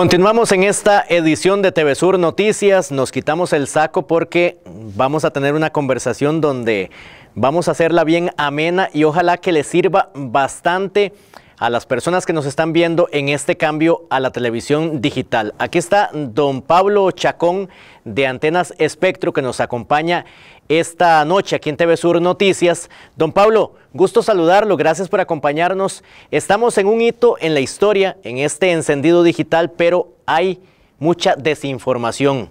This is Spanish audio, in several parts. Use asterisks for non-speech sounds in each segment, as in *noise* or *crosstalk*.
Continuamos en esta edición de TV Sur Noticias. Nos quitamos el saco porque vamos a tener una conversación donde vamos a hacerla bien amena y ojalá que le sirva bastante a las personas que nos están viendo en este cambio a la televisión digital. Aquí está don Pablo Chacón de Antenas Espectro que nos acompaña esta noche aquí en TV Sur Noticias. Don Pablo, gusto saludarlo, gracias por acompañarnos. Estamos en un hito en la historia, en este encendido digital, pero hay mucha desinformación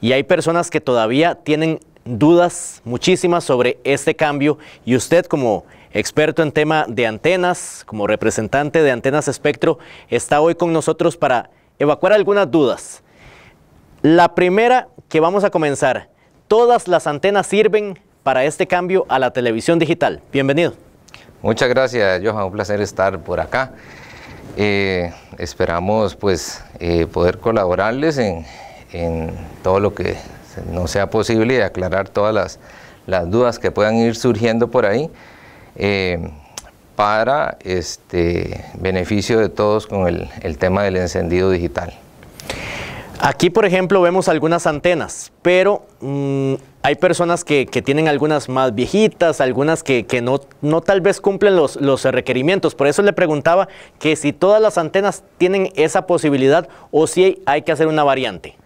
y hay personas que todavía tienen dudas muchísimas sobre este cambio y usted como experto en tema de antenas, como representante de Antenas Espectro, está hoy con nosotros para evacuar algunas dudas. La primera que vamos a comenzar, todas las antenas sirven para este cambio a la televisión digital. Bienvenido. Muchas gracias, Johan, un placer estar por acá. Eh, esperamos pues eh, poder colaborarles en, todo lo que no sea posible y aclarar todas las, las dudas que puedan ir surgiendo por ahí. Eh, para este beneficio de todos con el, tema del encendido digital. Aquí, por ejemplo, vemos algunas antenas, pero mm, hay personas que, tienen algunas más viejitas, algunas que, no, tal vez cumplen los, los, requerimientos. Por eso le preguntaba que si todas las antenas tienen esa posibilidad o si hay que hacer una variante.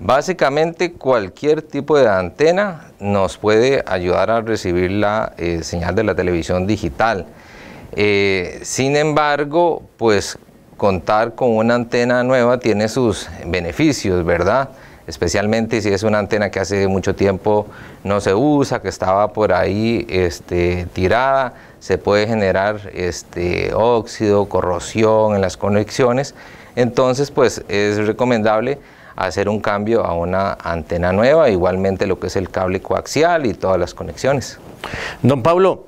Básicamente cualquier tipo de antena nos puede ayudar a recibir la eh, señal de la televisión digital. Eh, sin embargo, pues contar con una antena nueva tiene sus beneficios, ¿verdad? Especialmente si es una antena que hace mucho tiempo no se usa, que estaba por ahí este, tirada, se puede generar este, óxido, corrosión en las conexiones. Entonces, pues es recomendable hacer un cambio a una antena nueva, igualmente lo que es el cable coaxial y todas las conexiones. Don Pablo,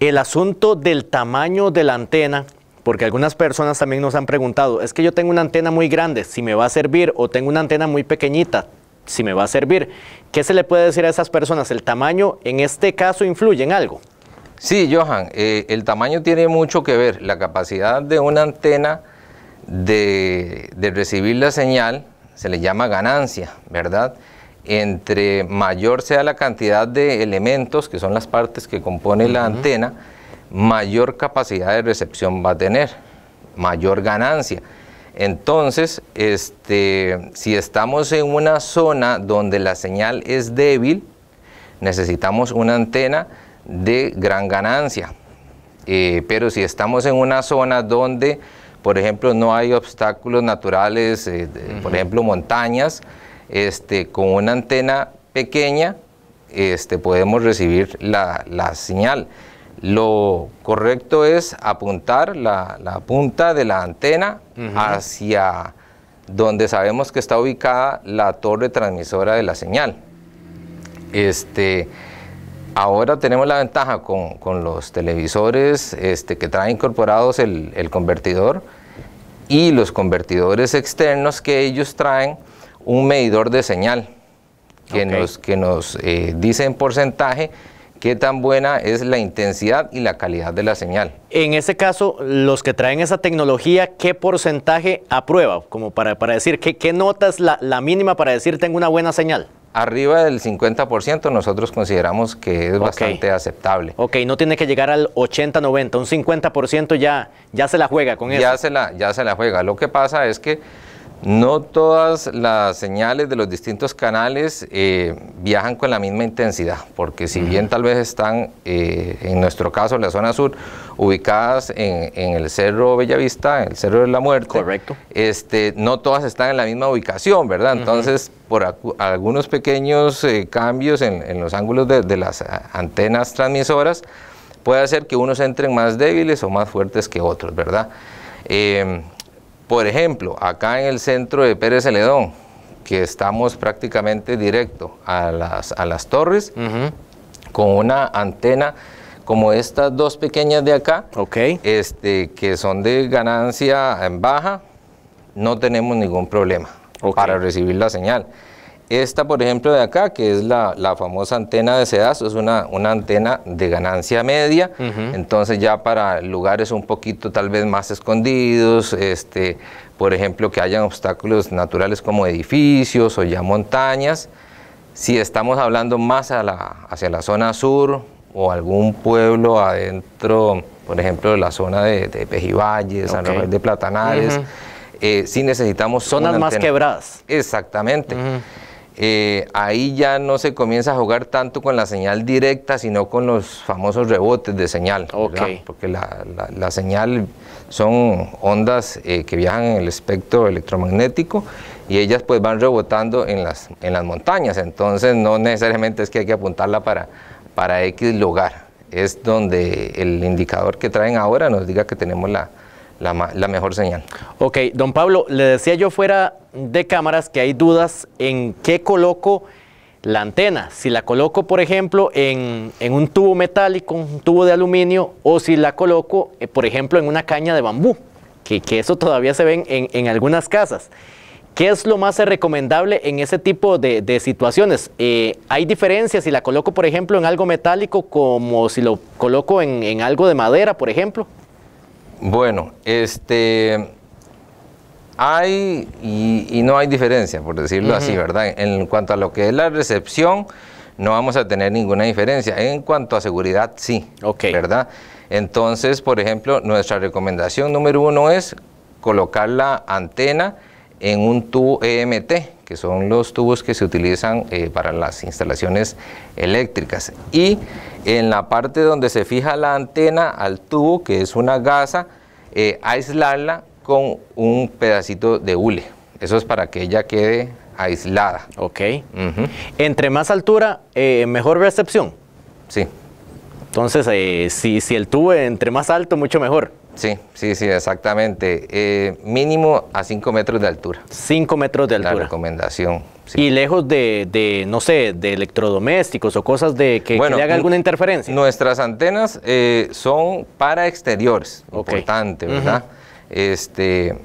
el asunto del tamaño de la antena, porque algunas personas también nos han preguntado, es que yo tengo una antena muy grande, si me va a servir, o tengo una antena muy pequeñita, si me va a servir. ¿Qué se le puede decir a esas personas? ¿El tamaño en este caso influye en algo? Sí, Johan, eh, el tamaño tiene mucho que ver. La capacidad de una antena de recibir la señal se le llama ganancia, ¿verdad? Entre mayor sea la cantidad de elementos, que son las partes que compone la antena, mayor capacidad de recepción va a tener, mayor ganancia. Entonces, este, si estamos en una zona donde la señal es débil, necesitamos una antena de gran ganancia. Eh, pero si estamos en una zona donde por ejemplo, no hay obstáculos naturales, eh, por ejemplo, montañas, este, con una antena pequeña este, podemos recibir la, señal. Lo correcto es apuntar la, punta de la antena hacia donde sabemos que está ubicada la torre transmisora de la señal. Este, ahora tenemos la ventaja con, los televisores este, que traen incorporados el convertidor, y los convertidores externos que ellos traen un medidor de señal que nos, que nos eh, dice en porcentaje qué tan buena es la intensidad y la calidad de la señal. En ese caso, los que traen esa tecnología, ¿qué porcentaje aprueba? Como para, para decir, ¿qué, qué nota es la, la mínima para decir tengo una buena señal? arriba del 50% nosotros consideramos que es bastante aceptable. Ok, no tiene que llegar al 80-90, un 50% ya, ya se la juega con ya eso. Se la, ya se la juega. Lo que pasa es que no todas las señales de los distintos canales eh, viajan con la misma intensidad, porque si bien tal vez están, eh, en nuestro caso, en la zona sur, ubicadas en, el Cerro Bellavista, en el Cerro de la Muerte. Correcto. Este, no todas están en la misma ubicación, ¿verdad? Entonces, por algunos pequeños eh, cambios en, los ángulos de, las ah, antenas transmisoras, puede hacer que unos entren más débiles o más fuertes que otros, ¿verdad? Em, por ejemplo, acá en el centro de Pérez Celedón, que estamos prácticamente directo a las, a las torres, con una antena como estas dos pequeñas de acá, este, que son de ganancia en baja, no tenemos ningún problema para recibir la señal. Esta, por ejemplo, de acá, que es la, famosa antena de sedazo, es una, antena de ganancia media, entonces ya para lugares un poquito tal vez más escondidos, este, por ejemplo, que hayan obstáculos naturales como edificios o ya montañas. Si estamos hablando más a la, hacia la zona sur, o algún pueblo adentro, por ejemplo, de la zona de, de Pejivalle, San de Platanares, eh, Si necesitamos... Zonas más quebradas. Exactamente. Eh, ahí ya no se comienza a jugar tanto con la señal directa, sino con los famosos rebotes de señal. Porque la, señal son ondas eh, que viajan en el espectro electromagnético y ellas pues van rebotando en las, en las montañas. Entonces no necesariamente es que hay que apuntarla para para X lugar. Es donde el indicador que traen ahora nos diga que tenemos la, mejor señal. Ok, don Pablo, le decía yo fuera de cámaras que hay dudas en qué coloco la antena. Si la coloco, por ejemplo, en, un tubo metálico, un tubo de aluminio, o si la coloco, eh, por ejemplo, en una caña de bambú, que, eso todavía se ven en algunas casas. ¿Qué es lo más recomendable en ese tipo de, situaciones? Eh, ¿Hay diferencias si la coloco, por ejemplo, en algo metálico como si lo coloco en, algo de madera, por ejemplo? Bueno, este hay y, no hay diferencia, por decirlo así, ¿verdad? En cuanto a lo que es la recepción, no vamos a tener ninguna diferencia. En cuanto a seguridad, sí, ¿ok? ¿verdad? Entonces, por ejemplo, nuestra recomendación número uno es colocar la antena en un tubo EMT, que son los tubos que se utilizan eh, para las instalaciones eléctricas. Y en la parte donde se fija la antena al tubo, que es una gasa, eh, aislarla con un pedacito de hule. Eso es para que ella quede aislada. Ok. Entre más altura, eh, mejor recepción. Sí. Entonces, si, si el tubo entre más alto, mucho mejor. Sí, sí, sí, exactamente. Eh, mínimo a 5 metros de altura. 5 metros de altura. La recomendación. Y lejos de, no sé, de electrodomésticos o cosas de que, haga alguna interferencia. Nuestras antenas eh, son para exteriores, importante, ¿verdad? Este,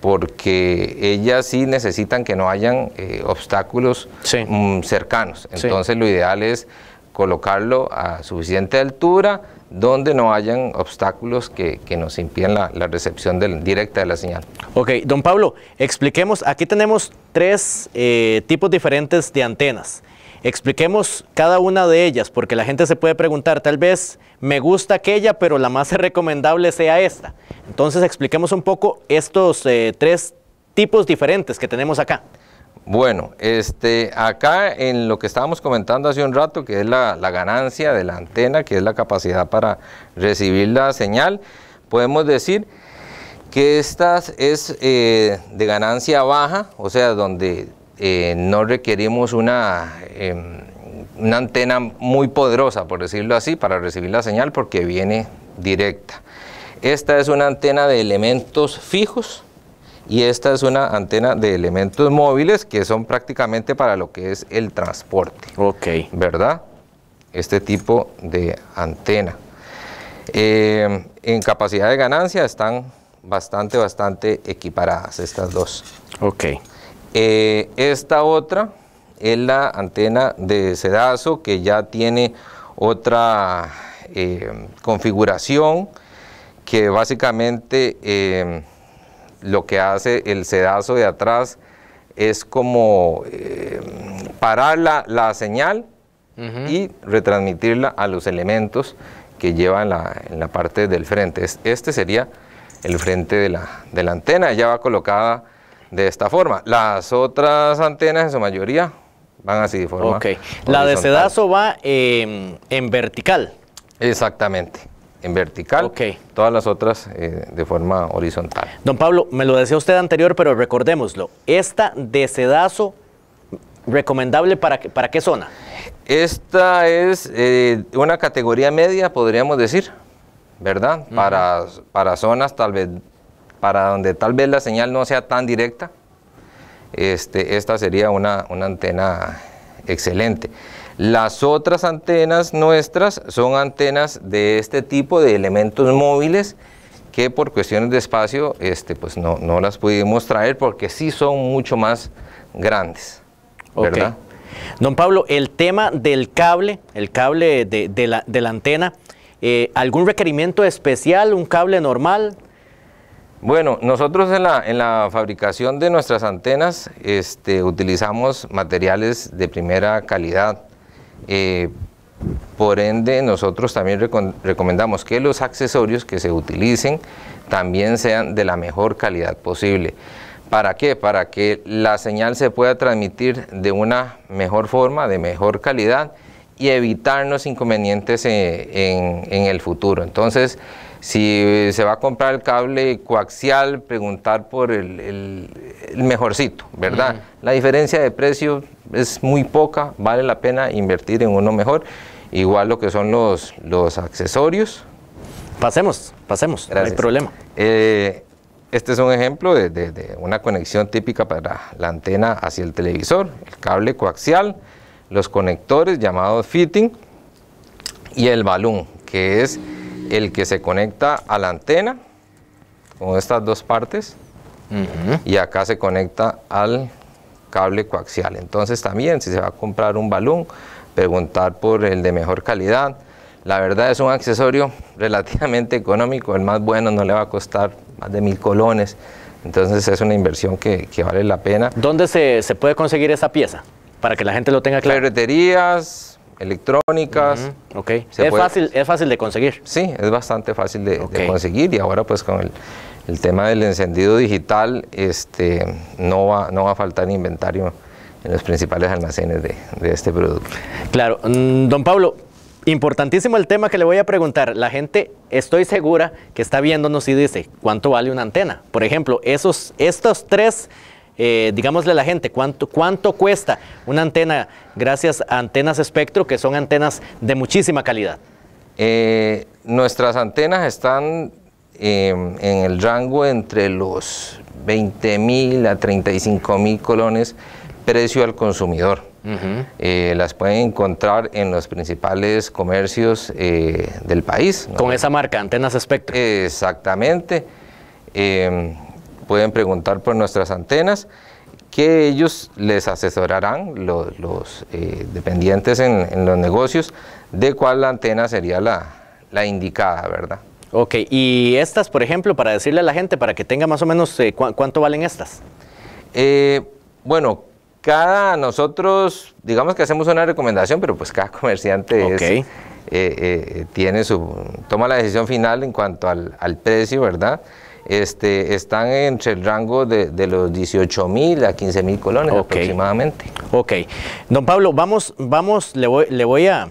porque ellas sí necesitan que no hayan eh, obstáculos mm, cercanos. Entonces lo ideal es colocarlo a suficiente altura, donde no hayan obstáculos que, nos impidan la, recepción directa de la señal. Ok, don Pablo, expliquemos, aquí tenemos tres eh, tipos diferentes de antenas. Expliquemos cada una de ellas, porque la gente se puede preguntar, tal vez me gusta aquella, pero la más *laughs* recomendable sea esta. Entonces expliquemos un poco estos eh, tres tipos diferentes que tenemos acá. Bueno, este, acá en lo que estábamos comentando hace un rato, que es la, ganancia de la antena, que es la capacidad para recibir la señal, podemos decir que esta es eh, de ganancia baja, o sea, donde eh, no requerimos em, una antena muy poderosa, por decirlo así, para recibir la señal porque viene directa. Esta es una antena de elementos fijos, y esta es una antena de elementos móviles que son prácticamente para lo que es el transporte. Ok. ¿Verdad? Este tipo de antena. Eh, en capacidad de ganancia están bastante, bastante equiparadas estas dos. Ok. Eh, esta otra es la antena de sedazo que ya tiene otra eh, configuración que básicamente lo que hace el sedazo de atrás es como eh, parar la, señal y retransmitirla a los elementos que llevan en la, en la, parte del frente. Este sería el frente de la, de la antena, Ella va colocada de esta forma. Las otras antenas en su mayoría van así de forma Ok, la de sedazo va em, en vertical. Exactamente en vertical, todas las otras eh, de forma horizontal. Don Pablo, me lo decía usted anterior, pero recordémoslo, esta de sedazo, ¿recomendable para, para qué zona? Esta es eh, una categoría media, podríamos decir, ¿verdad? para, para zonas tal vez, para donde tal vez la señal no sea tan directa, este, esta sería una, una antena excelente. Las otras antenas nuestras son antenas de este tipo de elementos móviles que por cuestiones de espacio este, pues no, las pudimos traer porque sí son mucho más grandes. ¿verdad? Don Pablo, el tema del cable, el cable de, la, antena, eh, ¿algún requerimiento especial, un cable normal? Bueno, nosotros en la, en la, fabricación de nuestras antenas este, utilizamos materiales de primera calidad. Eh, por ende, nosotros también recomendamos que los accesorios que se utilicen también sean de la mejor calidad posible. ¿Para qué? Para que la señal se pueda transmitir de una mejor forma, de mejor calidad y evitarnos inconvenientes eh, en, en el futuro. Entonces, si eh, se va a comprar el cable coaxial, preguntar por el, mejorcito, ¿verdad? La diferencia de precio es muy poca, vale la pena invertir en uno mejor. Igual lo que son los, accesorios. Pasemos, pasemos, no problema. Eh, este es un ejemplo de, de, una conexión típica para la antena hacia el televisor, el cable coaxial, los conectores llamados fitting y el balón, que es el que se conecta a la antena, con estas dos partes, y acá se conecta al cable coaxial. Entonces también si se va a comprar un balón, preguntar por el de mejor calidad. La verdad es un accesorio *laughs* relativamente económico, el más bueno no le va a costar más de mil colones, entonces es una inversión que, vale la pena. ¿Dónde se, puede conseguir esa pieza? Para que la gente lo tenga claro electrónicas. Ok. es, fácil, es fácil de conseguir. Sí, es bastante fácil de, conseguir y ahora pues con el, tema del encendido digital este, no, va, no va a faltar inventario en los principales almacenes de, este producto. Claro. Mm, don Pablo, Importantísimo el tema que le voy a preguntar. La gente, estoy segura que está viéndonos y dice, ¿cuánto vale una antena? Por ejemplo, esos, estos tres eh, digámosle a la gente cuánto, cuánto cuesta una antena gracias a antenas espectro, que son antenas de muchísima calidad. Eh, nuestras antenas están em, en el rango entre los 20 mil a 35 mil colones precio al consumidor. Eh, las pueden encontrar en los principales comercios del país. Con esa marca, Antenas Espectro. Exactamente. Em, pueden preguntar por nuestras antenas que ellos les asesorarán, los, eh, dependientes en, los negocios, de cuál antena sería la, indicada, ¿verdad? Ok, y estas, por ejemplo, para decirle a la gente, para que tenga más o menos, eh, ¿cuánto valen estas? Eh, bueno, cada nosotros, digamos que hacemos una recomendación, pero pues cada comerciante tiene su, toma la decisión final en cuanto al, al precio, ¿verdad? este, están entre el rango de, los 18 mil a 15 mil colones aproximadamente. Ok. Don Pablo, vamos, vamos, le voy, le voy a...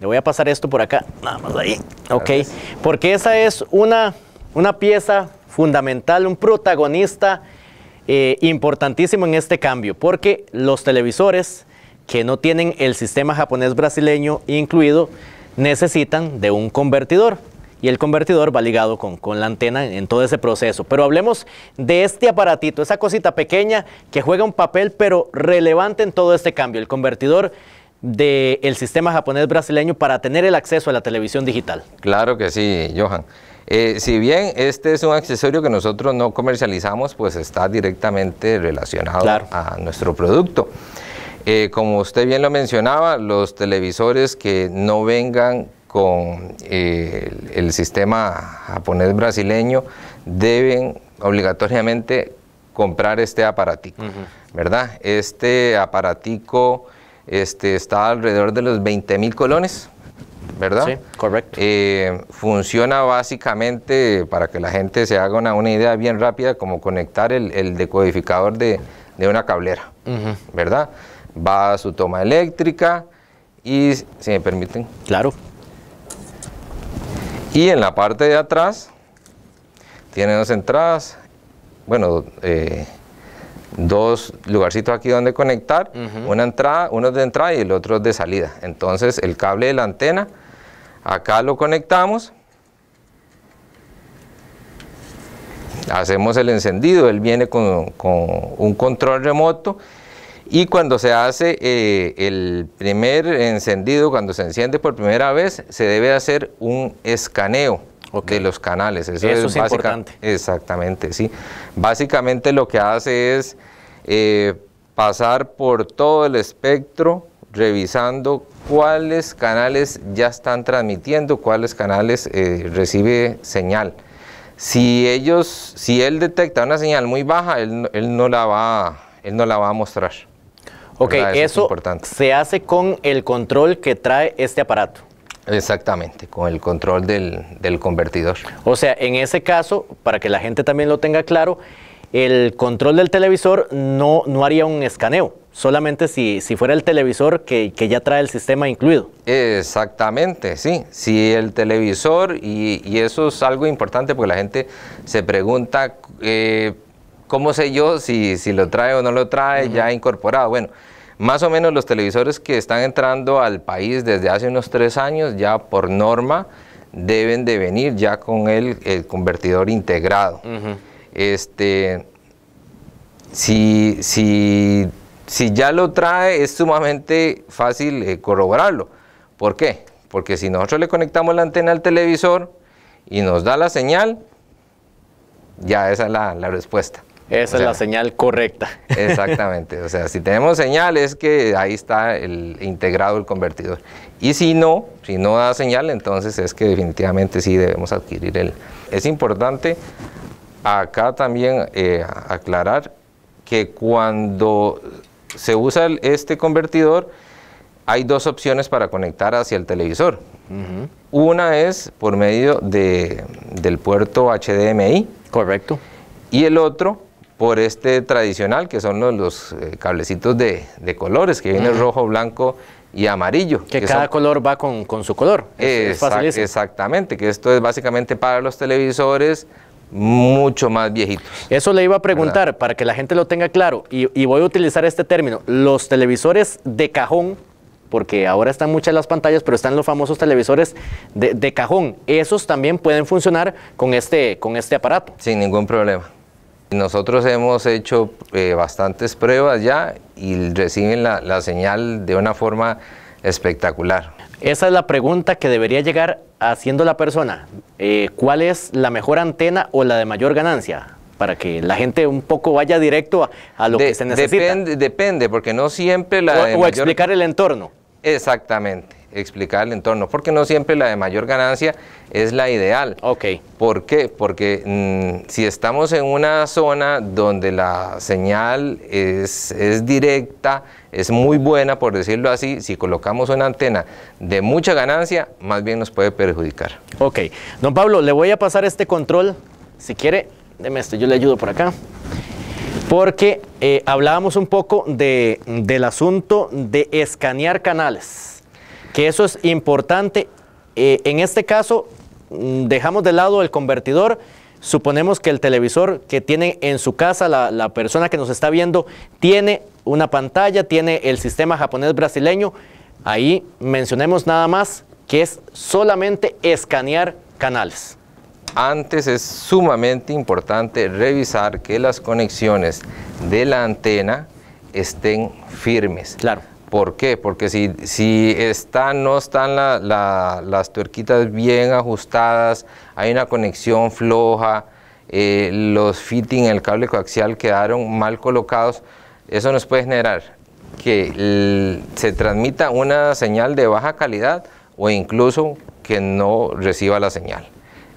Le voy a pasar esto por acá, nada más ahí. Ok, porque esa es una, pieza fundamental, un protagonista eh, importantísimo en este cambio, porque los televisores que no tienen el sistema japonés brasileño incluido necesitan de un convertidor y el convertidor va ligado con, la antena en todo ese proceso. Pero hablemos de este aparatito, esa cosita pequeña que juega un papel pero relevante en todo este cambio, el convertidor del sistema japonés brasileño para tener el acceso a la televisión digital. Claro que sí, Johan. Eh, si bien este es un accesorio que nosotros no comercializamos, pues está directamente relacionado a nuestro producto. Eh, como usted bien lo mencionaba, los televisores que no vengan con eh, el, sistema japonés brasileño deben obligatoriamente comprar este aparatico, ¿verdad? Este aparatico este, está alrededor de los 20 mil colones, ¿verdad? Sí, correcto. Eh, funciona básicamente, para que la gente se haga una, idea bien rápida, como conectar el, decodificador de, una cablera, ¿verdad? Va a su toma eléctrica y, si me permiten. Claro. Y en la parte de atrás tiene dos entradas, bueno, eh, dos lugarcitos aquí donde conectar, una entrada, uno de entrada y el otro de salida. Entonces el cable de la antena, acá lo conectamos, hacemos el encendido, él viene con un control remoto y cuando se hace eh, el primer encendido, cuando se enciende por primera vez, se debe hacer un escaneo de los canales. Eso, es, importante. Exactamente, sí. Básicamente lo que hace es eh, pasar por todo el espectro revisando cuáles canales ya están transmitiendo, cuáles canales eh, recibe señal. Si ellos, si él detecta una señal muy baja, él, no la va, él no la va a mostrar. Ok, eso, se hace con el control que trae este aparato. Exactamente, con el control del, convertidor. O sea, en ese caso, para que la gente también lo tenga claro, el control del televisor no, no haría un escaneo, solamente si, si fuera el televisor que, que, ya trae el sistema incluido. Exactamente, sí. Si el televisor, y, eso es algo importante porque la gente se pregunta, eh, ¿Cómo sé yo si, lo trae o no lo trae ya incorporado? Bueno, más o menos los televisores que están entrando al país desde hace unos tres años ya por norma deben de venir ya con el, convertidor integrado. Este, si, si, si, ya lo trae es sumamente fácil eh, corroborarlo. ¿Por qué? Porque si nosotros le conectamos la antena al televisor y nos da la señal, ya esa es la respuesta. Esa es la señal correcta. Exactamente. O sea, si tenemos señal es que ahí está el integrado el convertidor. Y si no, si no da señal, entonces es que definitivamente sí debemos adquirir el. Es importante acá también eh, aclarar que cuando se usa este convertidor, hay dos opciones para conectar hacia el televisor. Una es por medio de, del puerto HDMI. Correcto. Y el otro por este tradicional, que son los, eh, cablecitos de, colores, que viene rojo, blanco y amarillo. Que, cada color va con, su color. Es, exactamente, que esto es básicamente para los televisores mucho más viejitos. Eso le iba a preguntar, para que la gente lo tenga claro, y, voy a utilizar este término, los televisores de cajón, porque ahora están muchas las pantallas, pero están los famosos televisores de, de, cajón. Esos también pueden funcionar con este, con este aparato. Sin ningún problema. Nosotros hemos hecho eh, bastantes pruebas ya y reciben la, señal de una forma espectacular. Esa es la pregunta que debería llegar haciendo la persona. Eh, ¿Cuál es la mejor antena o la de mayor ganancia? Para que la gente un poco vaya directo a, lo que se necesita. Depende, porque no siempre la... O, explicar el entorno. Exactamente explicar el entorno, porque no siempre la de mayor ganancia es la ideal. Okay. ¿Por qué? Porque mm, si estamos en una zona donde la señal es, directa, es muy buena, por decirlo así, si colocamos una antena de mucha ganancia, más bien nos puede perjudicar. Ok. Don Pablo, le voy a pasar este control, si quiere, deme esto, yo le ayudo por acá porque eh, hablábamos un poco de, del asunto de escanear canales que eso es importante. Eh, en este caso, mm, dejamos de lado el convertidor. Suponemos que el televisor que tiene en su casa la persona que nos está viendo tiene una pantalla, tiene el sistema japonés brasileño. Ahí mencionemos nada más que es solamente escanear canales. Antes es sumamente importante revisar que las conexiones de la antena estén firmes. Claro ¿Por qué? Porque si, si no están las tuerquitas bien ajustadas, hay una conexión floja, eh, los fittings en el cable coaxial quedaron mal colocados, eso nos puede generar que se transmita una señal de baja calidad o incluso que no reciba la señal.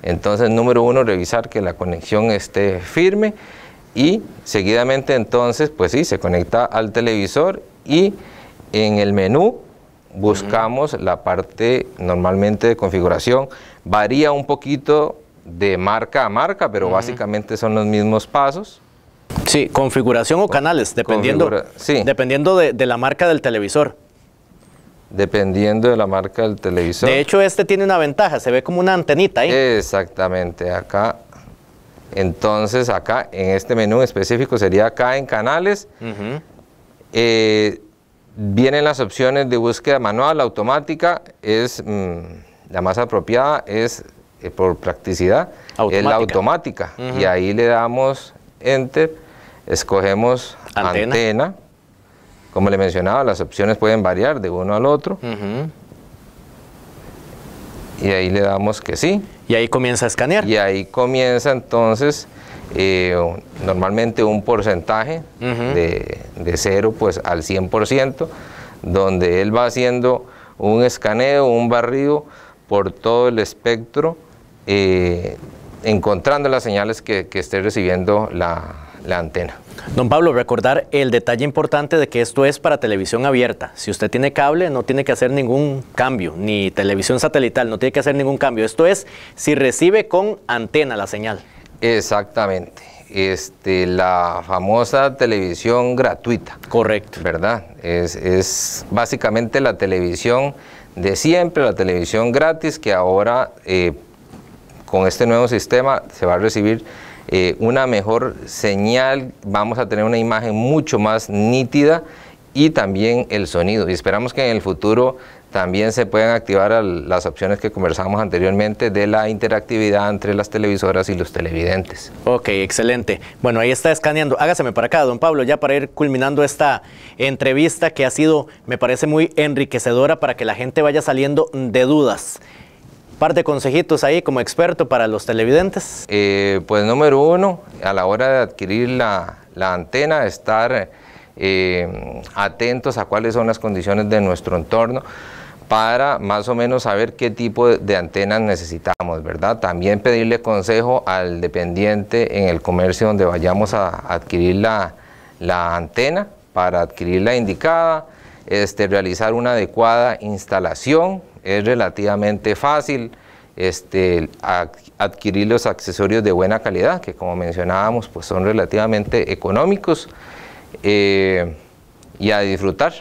Entonces, número uno, revisar que la conexión esté firme y seguidamente entonces, pues sí, se conecta al televisor y en el menú buscamos la parte normalmente de configuración. Varía un poquito de marca a marca, pero básicamente son los mismos pasos. Sí, configuración o canales, dependiendo, dependiendo de, la marca del televisor. Dependiendo de la marca del televisor. De hecho, este tiene una ventaja, se ve como una antenita ahí. Exactamente, acá. Entonces, acá en este menú específico sería acá en canales. Vienen las opciones de búsqueda manual, automática, es mm, la más apropiada es eh, por practicidad, es la automática. Y ahí le damos enter, escogemos antena. Como le mencionaba, las opciones pueden variar de uno al otro. Y ahí le damos que sí. Y ahí comienza a escanear. Y ahí comienza entonces eh, normalmente un porcentaje de, de 0 pues, al 100%, donde él va haciendo un escaneo, un barrido por todo el espectro, eh, encontrando las señales que, esté recibiendo la antena. Don Pablo, recordar el detalle importante de que esto es para televisión abierta. Si usted tiene cable, no tiene que hacer ningún cambio, ni televisión satelital, no tiene que hacer ningún cambio. Esto es si recibe con antena la señal. Exactamente. Este, la famosa televisión gratuita. Correcto. ¿Verdad? Es, básicamente la televisión de siempre, la televisión gratis, que ahora eh, con este nuevo sistema se va a recibir eh, una mejor señal, vamos a tener una imagen mucho más nítida y también el sonido. Y esperamos que en el futuro también se pueden activar las opciones que conversamos anteriormente de la interactividad entre las televisoras y los televidentes. Ok, excelente. Bueno, ahí está escaneando. Hágaseme para acá, don Pablo, ya para ir culminando esta entrevista que ha sido, me parece, muy enriquecedora para que la gente vaya saliendo de dudas par de consejitos ahí como experto para los televidentes? Eh, pues número uno, a la hora de adquirir la, antena, estar eh, atentos a cuáles son las condiciones de nuestro entorno para más o menos saber qué tipo de antenas necesitamos, ¿verdad? También pedirle consejo al dependiente en el comercio donde vayamos a adquirir la, antena para adquirir la indicada, este, realizar una adecuada instalación, es relativamente fácil este, adquirir los accesorios de buena calidad, que como mencionábamos, pues son relativamente económicos, eh, y a disfrutar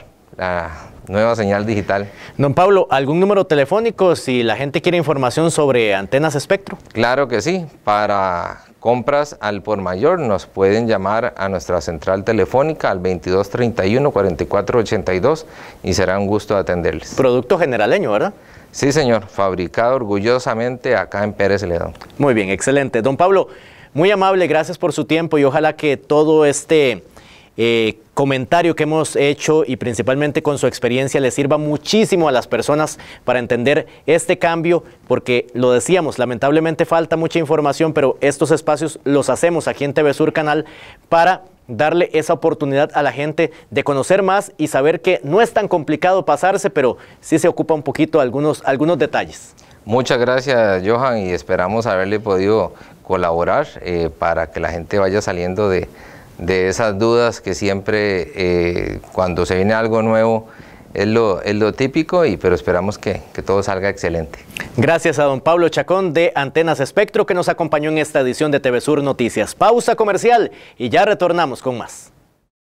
nueva señal digital. Don Pablo, ¿algún número telefónico si la gente quiere información sobre antenas espectro? Claro que sí, para compras al por mayor nos pueden llamar a nuestra central telefónica al 2231-4482 y será un gusto atenderles. Producto generaleño, ¿verdad? Sí, señor, fabricado orgullosamente acá en Pérez Ledón. Muy bien, excelente. Don Pablo, muy amable, gracias por su tiempo y ojalá que todo este eh, comentario que hemos hecho y principalmente con su experiencia le sirva muchísimo a las personas para entender este cambio, porque lo decíamos, lamentablemente falta mucha información, pero estos espacios los hacemos aquí en TV Sur Canal para darle esa oportunidad a la gente de conocer más y saber que no es tan complicado pasarse, pero sí se ocupa un poquito algunos, algunos detalles. Muchas gracias, Johan, y esperamos haberle podido colaborar eh, para que la gente vaya saliendo de, de esas dudas que siempre eh, cuando se viene algo nuevo es lo, típico, y, pero esperamos que, que, todo salga excelente. Gracias a don Pablo Chacón de Antenas Espectro que nos acompañó en esta edición de TV Sur Noticias. Pausa comercial y ya retornamos con más.